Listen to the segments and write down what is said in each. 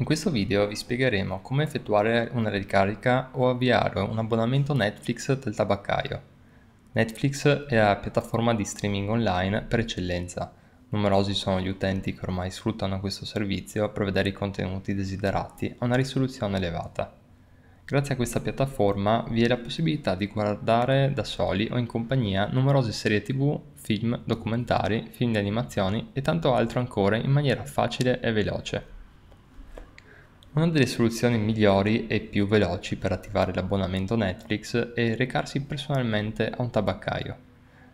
In questo video vi spiegheremo come effettuare una ricarica o avviare un abbonamento Netflix del tabaccaio. Netflix è la piattaforma di streaming online per eccellenza. Numerosi sono gli utenti che ormai sfruttano questo servizio per vedere i contenuti desiderati a una risoluzione elevata. Grazie a questa piattaforma vi è la possibilità di guardare da soli o in compagnia numerose serie tv, film, documentari, film di animazioni e tanto altro ancora in maniera facile e veloce. Una delle soluzioni migliori e più veloci per attivare l'abbonamento Netflix è recarsi personalmente a un tabaccaio.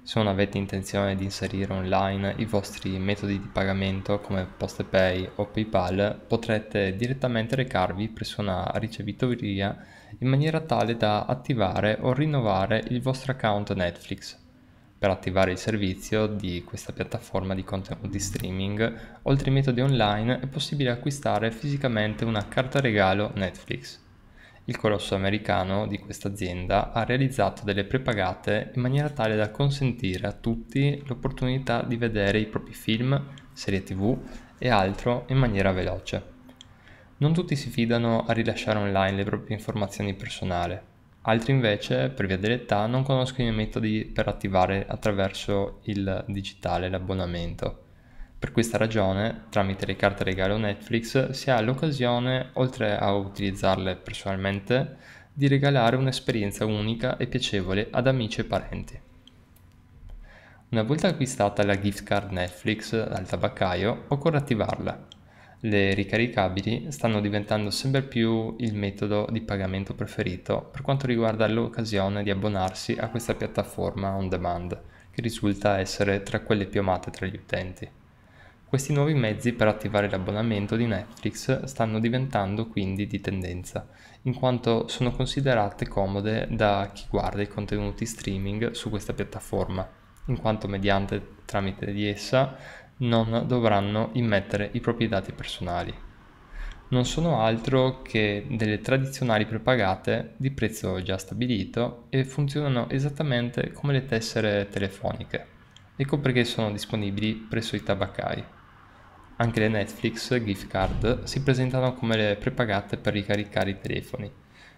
Se non avete intenzione di inserire online i vostri metodi di pagamento come PostePay o PayPal, potrete direttamente recarvi presso una ricevitoria in maniera tale da attivare o rinnovare il vostro account Netflix per attivare il servizio di questa piattaforma di contenuti streaming, oltre ai metodi online è possibile acquistare fisicamente una carta regalo Netflix. Il colosso americano di questa azienda ha realizzato delle prepagate in maniera tale da consentire a tutti l'opportunità di vedere i propri film, serie tv e altro in maniera veloce. Non tutti si fidano a rilasciare online le proprie informazioni personali, altri invece per via dell'età non conoscono i metodi per attivare attraverso il digitale l'abbonamento. Per questa ragione, tramite le carte regalo Netflix si ha l'occasione, oltre a utilizzarle personalmente, di regalare un'esperienza unica e piacevole ad amici e parenti. Una volta acquistata la gift card Netflix dal tabaccaio, occorre attivarla le ricaricabili stanno diventando sempre più il metodo di pagamento preferito per quanto riguarda l'occasione di abbonarsi a questa piattaforma on demand, che risulta essere tra quelle più amate tra gli utenti. Questi nuovi mezzi per attivare l'abbonamento di Netflix stanno diventando quindi di tendenza, in quanto sono considerate comode da chi guarda i contenuti streaming su questa piattaforma, in quanto mediante tramite di essa non dovranno immettere i propri dati personali. Non sono altro che delle tradizionali prepagate di prezzo già stabilito e funzionano esattamente come le tessere telefoniche. Ecco perché sono disponibili presso i tabaccai. Anche le Netflix gift card si presentano come le prepagate per ricaricare i telefoni.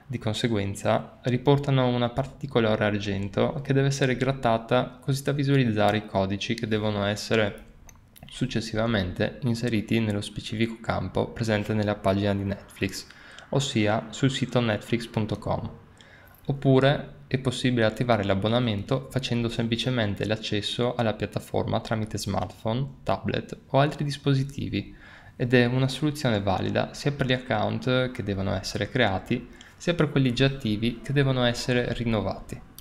Di conseguenza riportano una parte di colore argento che deve essere grattata così da visualizzare i codici che devono essere successivamente inseriti nello specifico campo presente nella pagina di Netflix, ossia sul sito netflix.com. Oppure è possibile attivare l'abbonamento facendo semplicemente l'accesso alla piattaforma tramite smartphone, tablet o altri dispositivi ed è una soluzione valida sia per gli account che devono essere creati, sia per quelli già attivi che devono essere rinnovati.